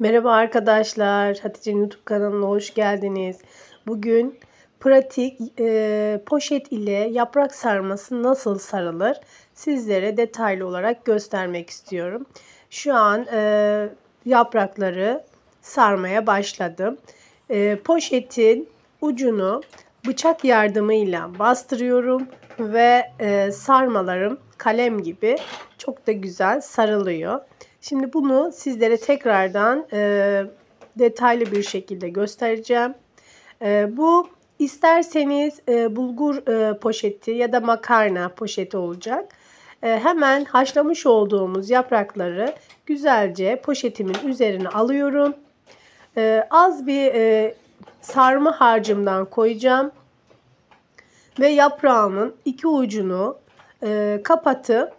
Merhaba arkadaşlar, Hatice'nin YouTube kanalına hoş geldiniz. Bugün pratik e, poşet ile yaprak sarması nasıl sarılır sizlere detaylı olarak göstermek istiyorum. Şu an e, yaprakları sarmaya başladım. E, poşetin ucunu bıçak yardımıyla bastırıyorum ve e, sarmalarım kalem gibi çok da güzel sarılıyor. Şimdi bunu sizlere tekrardan e, detaylı bir şekilde göstereceğim. E, bu isterseniz e, bulgur e, poşeti ya da makarna poşeti olacak. E, hemen haşlamış olduğumuz yaprakları güzelce poşetimin üzerine alıyorum. E, az bir e, sarma harcımdan koyacağım. Ve yaprağımın iki ucunu e, kapatıp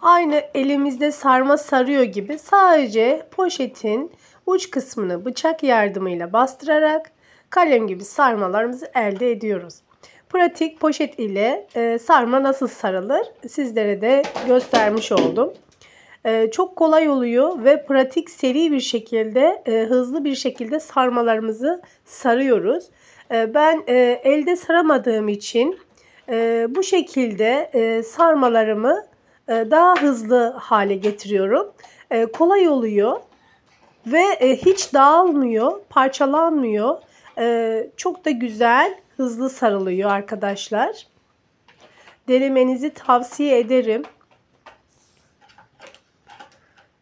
aynı elimizde sarma sarıyor gibi sadece poşetin uç kısmını bıçak yardımıyla bastırarak kalem gibi sarmalarımızı elde ediyoruz. Pratik poşet ile e, sarma nasıl sarılır sizlere de göstermiş oldum. E, çok kolay oluyor ve pratik seri bir şekilde e, hızlı bir şekilde sarmalarımızı sarıyoruz. ben elde saramadığım için bu şekilde e, sarmalarımı e, daha hızlı hale getiriyorum. E, kolay oluyor ve e, hiç dağılmıyor, parçalanmıyor. Çok da güzel, hızlı sarılıyor arkadaşlar. Denemenizi tavsiye ederim.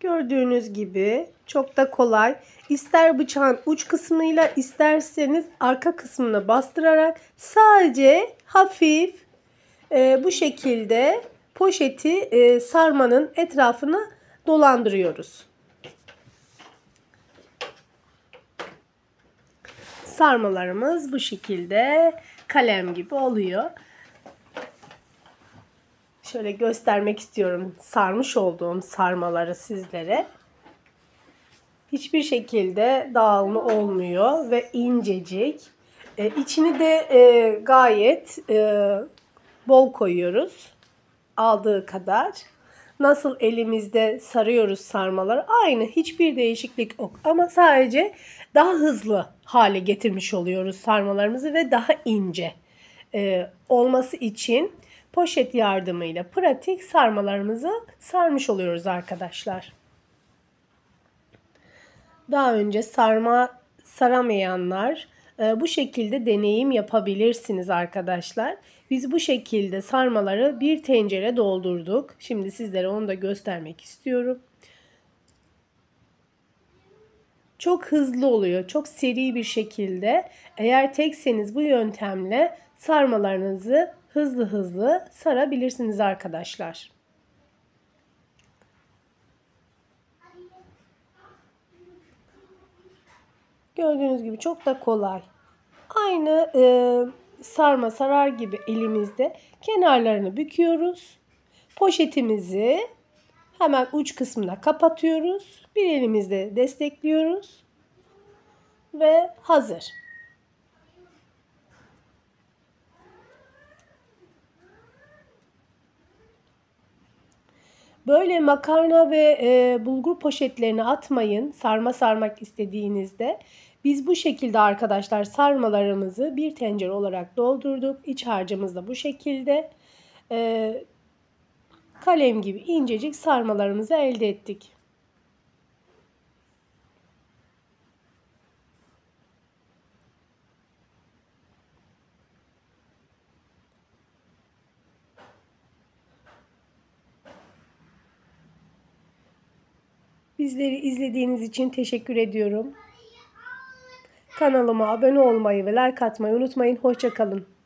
Gördüğünüz gibi çok da kolay. İster bıçağın uç kısmıyla isterseniz arka kısmına bastırarak sadece hafif e, bu şekilde poşeti e, sarmanın etrafını dolandırıyoruz. Sarmalarımız bu şekilde kalem gibi oluyor. Şöyle göstermek istiyorum sarmış olduğum sarmaları sizlere. Hiçbir şekilde dağılma olmuyor ve incecik. E, içini de e, gayet e, bol koyuyoruz aldığı kadar nasıl elimizde sarıyoruz sarmalar aynı hiçbir değişiklik yok ama sadece daha hızlı hale getirmiş oluyoruz sarmalarımızı ve daha ince e, olması için poşet yardımıyla pratik sarmalarımızı sarmış oluyoruz arkadaşlar. Daha önce sarma saramayanlar ee, bu şekilde deneyim yapabilirsiniz arkadaşlar. Biz bu şekilde sarmaları bir tencere doldurduk. Şimdi sizlere onu da göstermek istiyorum. Çok hızlı oluyor. Çok seri bir şekilde. Eğer tekseniz bu yöntemle sarmalarınızı hızlı hızlı sarabilirsiniz arkadaşlar. Gördüğünüz gibi çok da kolay. Aynı e, sarma sarar gibi elimizde kenarlarını büküyoruz. Poşetimizi hemen uç kısmına kapatıyoruz. Bir elimizde destekliyoruz. Ve hazır. Böyle makarna ve e, bulgur poşetlerini atmayın sarma sarmak istediğinizde. Biz bu şekilde arkadaşlar sarmalarımızı bir tencere olarak doldurduk. İç harcımız da bu şekilde. E, kalem gibi incecik sarmalarımızı elde ettik. Bizleri izlediğiniz için teşekkür ediyorum. Kanalıma abone olmayı ve like atmayı unutmayın. Hoşçakalın.